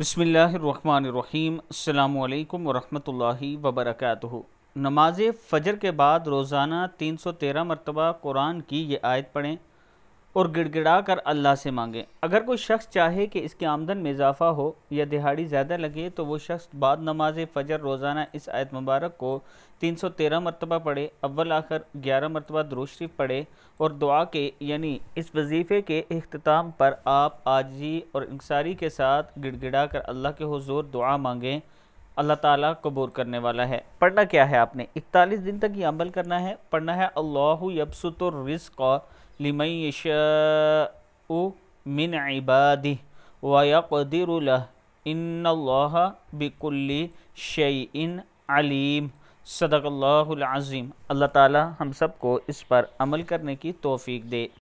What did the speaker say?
بسم اللہ الرحمن الرحیم السلام علیکم ورحمۃ اللہ وبرکاتہ نماز فجر کے بعد روزانہ تین سو تیرہ مرتبہ قرآن کی یہ آیت پڑھیں اور گڑ گڑا کر اللہ سے مانگیں اگر کوئی شخص چاہے کہ اس کی آمدن میں اضافہ ہو یا دہاڑی زیادہ لگے تو وہ شخص بعد نماز فجر روزانہ اس آیت مبارک کو تین سو تیرہ مرتبہ پڑھے اول آخر گیارہ مرتبہ دروشری پڑھے اور دعا کے یعنی اس وظیفے کے اختتام پر آپ آجی اور انکساری کے ساتھ گڑ گڑا کر اللہ کے حضور دعا مانگیں اللہ تعالیٰ قبور کرنے والا ہے پڑھنا کیا ہے آپ نے اکتالیس دن تک یہ عمل کرنا ہے پڑھنا ہے اللہ یبسط الرزق لمن یشاء من عبادی ویقدر لہ ان اللہ بکل شیئن علیم صدق اللہ العظیم اللہ تعالیٰ ہم سب کو اس پر عمل کرنے کی توفیق دے